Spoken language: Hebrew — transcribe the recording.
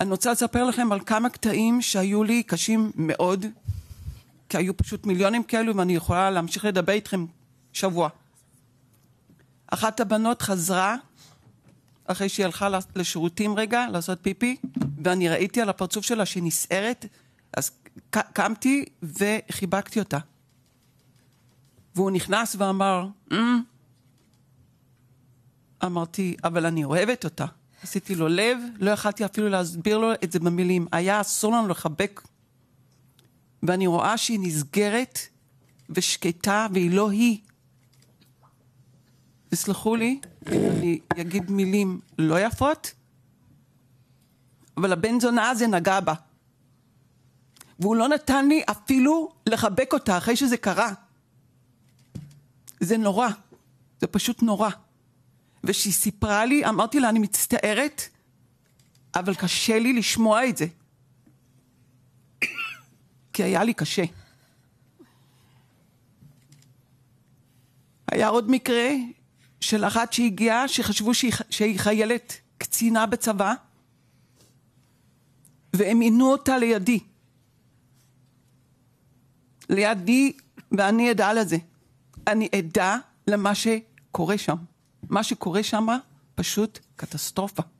אני רוצה לספר לכם על כמה קטעים שהיו לי קשים מאוד, כי היו פשוט מיליונים כאלו, ואני יכולה להמשיך לדבר איתכם שבוע. אחת הבנות חזרה, אחרי שהיא הלכה לשירותים רגע, לעשות פיפי, ואני ראיתי על הפרצוף שלה שהיא נסערת, אז קמתי וחיבקתי אותה. והוא נכנס ואמר, mm. אמרתי, אבל אני אוהבת אותה. עשיתי לו לב, לא יכלתי אפילו להסביר לו את זה במילים. היה אסור לנו לחבק. ואני רואה שהיא נסגרת ושקטה, והיא לא היא. תסלחו לי, אני אגיד מילים לא יפות, אבל הבן זונה הזה נגע בה. והוא לא נתן לי אפילו לחבק אותה אחרי שזה קרה. זה נורא. זה פשוט נורא. ושהיא סיפרה לי, אמרתי לה, אני מצטערת, אבל קשה לי לשמוע את זה. כי היה לי קשה. היה עוד מקרה של אחת שהגיעה, שחשבו שהיא, שהיא חיילת קצינה בצבא, והם עינו אותה לידי. לידי, ואני עדה לזה. אני עדה למה שקורה שם. מה שקורה שם פשוט קטסטרופה.